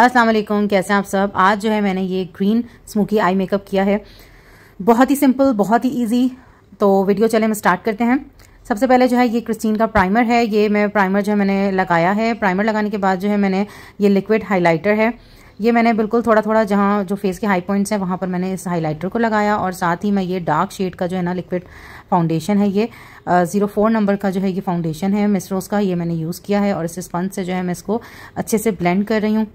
अस्सलाम वालेकुम कैसे हैं आप सब आज जो है मैंने ये ग्रीन स्मोकी आई मेकअप किया है बहुत ही सिंपल बहुत ही इजी तो वीडियो चले हम स्टार्ट करते हैं सबसे पहले जो है ये क्रिस्टीन का प्राइमर है ये मैं प्राइमर जो है मैंने लगाया है प्राइमर लगाने के बाद जो है मैंने ये लिक्विड हाइलाइटर है ये मैंने बिल्कुल थोड़ा थोड़ा जहाँ जो फेस के हाई पॉइंट्स हैं वहाँ पर मैंने इस हाइलाइटर को लगाया और साथ ही मैं ये डार्क शेड का जो है ना लिक्विड फाउंडेशन है ये ज़ीरो फोर नंबर का जो है ये फाउंडेशन है मिसरोस का ये मैंने यूज़ किया है और इस स्पंज से जो है मैं इसको अच्छे से ब्लेंड कर रही हूँ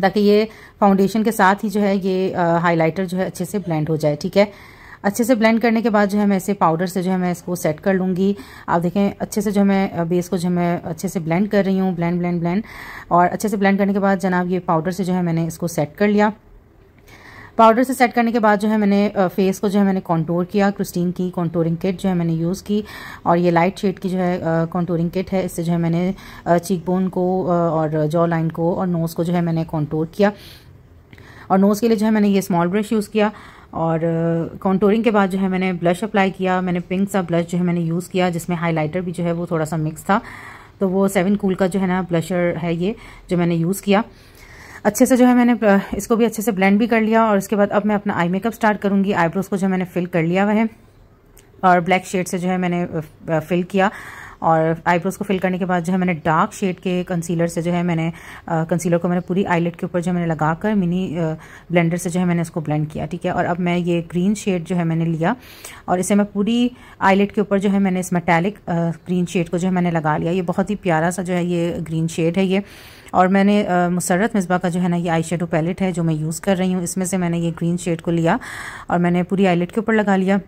ताकि ये फाउंडेशन के साथ ही जो है ये हाइलाइटर जो है अच्छे से ब्लेंड हो जाए ठीक है अच्छे से ब्लेंड करने के बाद जो है मैं इसे पाउडर से जो है मैं इसको सेट कर लूँगी आप देखें अच्छे से जो मैं बेस को जो है मैं अच्छे से ब्लेंड कर रही हूँ ब्लेंड ब्लेंड ब्लेंड और अच्छे से ब्लेंड करने के बाद जनाब ये पाउडर से जो है मैंने इसको सेट कर लिया पाउडर से सेट करने के बाद जो है मैंने फेस को जो है मैंने कॉन्टोर किया क्रिस्टीन की कॉन्टोरिंग किट जो है मैंने यूज़ की और ये लाइट शेड की जो है कॉन्टोरिंग किट है इससे जो है मैंने चीक बोन को और जॉ लाइन को और नोज़ को जो है मैंने कॉन्टोर किया और नोज़ के लिए जो है मैंने ये स्मॉल ब्रश यूज़ किया और कॉन्टोरिंग uh, के बाद जो है मैंने ब्लश अप्लाई किया मैंने पिंक सा ब्लश जो है मैंने यूज़ किया जिसमें हाइलाइटर भी जो है वो थोड़ा सा मिक्स था तो वो सेवन कूल का जो है ना ब्लशर है ये जो मैंने यूज़ किया अच्छे से जो है मैंने इसको भी अच्छे से ब्लेंड भी कर लिया और उसके बाद अब मैं अपना आई मेकअप स्टार्ट करूंगी आईब्रोज़ को जो मैंने फिल कर लिया वह है और ब्लैक शेड से जो है मैंने फिल किया और आईब्रोज को फिल करने के बाद जो है मैंने डार्क शेड के कंसीलर से जो है मैंने कंसीलर को मैंने पूरी आईलेट के ऊपर जो मैंने लगा कर मिनी ब्लेंडर से जो है मैंने इसको ब्लेंड किया ठीक है और अब मैं ये ग्रीन शेड जो है मैंने लिया और इसे मैं पूरी आईलेट के ऊपर जो है मैंने इस मेटेलिक ग्रीन शेड को जो है मैंने लगा लिया ये बहुत ही प्यारा सा जो है ये ग्रीन शेड है ये और मैंने मुसरत मिसबा का जो है ना ये आई शेडो पैलेट है जो मैं यूज़ कर रही हूँ इसमें से मैंने ये ग्रीन शेड को लिया और मैंने पूरी आईलेट के ऊपर लगा लिया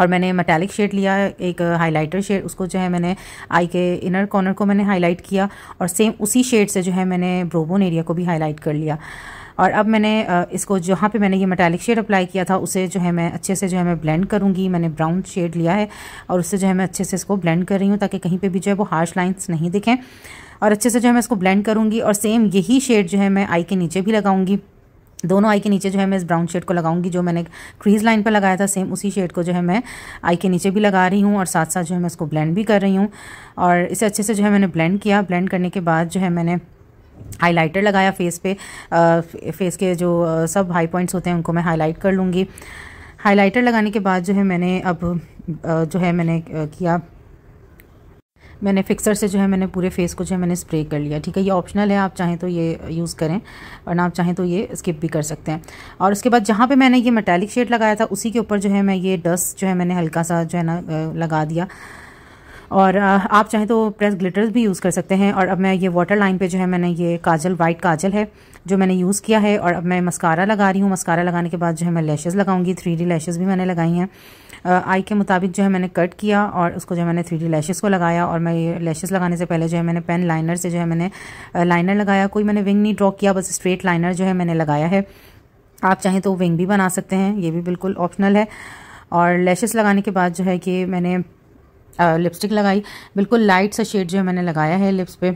और मैंने मेटेलिक शेड लिया एक हाइलाइटर शेड उसको जो है मैंने आई के इनर कॉर्नर को मैंने हाईलाइट किया और सेम उसी शेड से जो है मैंने ब्रोबोन एरिया को भी हाईलाइट कर लिया और अब मैंने इसको जहाँ पे मैंने ये मेटालिक शेड अप्लाई किया था उसे जो है मैं अच्छे से जो है मैं ब्लेंड करूँगी मैंने ब्राउन शेड लिया है और उससे जो है मैं अच्छे से इसको ब्लेंड कर रही हूँ ताकि कहीं पे भी जो है वो हार्श लाइंस नहीं दिखें और अच्छे से जो है मैं इसको ब्लेंड करूँगी और सेम यही शेड जो है मैं आई के नीचे भी लगाऊँगी दोनों आई के नीचे जो है मैं इस ब्राउन शेड को लगाऊंगी जो मैंने क्रीज लाइन पर लगाया था सेम उसी शेड को जो है मैं आई के नीचे भी लगा रही हूँ और साथ साथ जो है मैं इसको ब्लेंड भी कर रही हूँ और इसे अच्छे से जो है मैंने ब्लेंड किया ब्लेंड करने के बाद जो है मैंने हाइलाइटर लगाया फेस पे आ, फेस के जो सब हाई पॉइंट्स होते हैं उनको मैं हाईलाइट कर लूँगी हाईलाइटर लगाने के बाद जो है मैंने अब जो है मैंने किया मैंने फिक्सर से जो है मैंने पूरे फेस को जो है मैंने स्प्रे कर लिया ठीक है ये ऑप्शनल है आप चाहें तो ये यूज़ करें ना आप चाहें तो ये स्किप भी कर सकते हैं और उसके बाद जहाँ पर मैंने ये मेटेलिक शेड लगाया था उसी के ऊपर जो है मैं ये डस्ट जो है मैंने हल्का सा जो है ना लगा दिया और आप चाहें तो प्रेस ग्लिटर्स भी यूज़ कर सकते हैं और अब मैं ये वाटर लाइन पर जो है मैंने ये काजल वाइट काजल है जो मैंने यूज़ किया है और अब मैं मस्कारा लगा रही हूँ मस्कारा लगाने के बाद जो है मैं लैशेज़ लगाऊंगी थ्री डी भी मैंने लगाई हैं आई के मुताबिक जो है मैंने कट किया और उसको जो है मैंने थ्री डी लैशेज़ को लगाया और मैं ये लैशेज़ लगाने से पहले जो है मैंने पेन लाइनर से जो है मैंने लाइनर लगाया कोई मैंने विंग नहीं ड्रॉ किया बस स्ट्रेट लाइनर जो है मैंने लगाया है आप चाहें तो विंग भी बना सकते हैं ये भी बिल्कुल ऑप्शनल है और लैशेस लगाने के बाद जो है कि मैंने लिपस्टिक लगाई बिल्कुल लाइट सा शेड जो है मैंने लगाया है लिप्स पे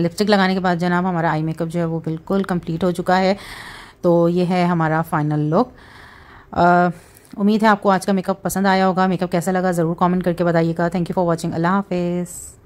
लिपस्टिक लगाने के बाद जनाब हमारा आई मेकअप जो है वो बिल्कुल कंप्लीट हो चुका है तो ये है हमारा फाइनल लुक उम्मीद है आपको आज का मेकअप पसंद आया होगा मेकअप कैसा लगा ज़रूर कमेंट करके बताइएगा थैंक यू फॉर वाचिंग अल्लाह हाफिज़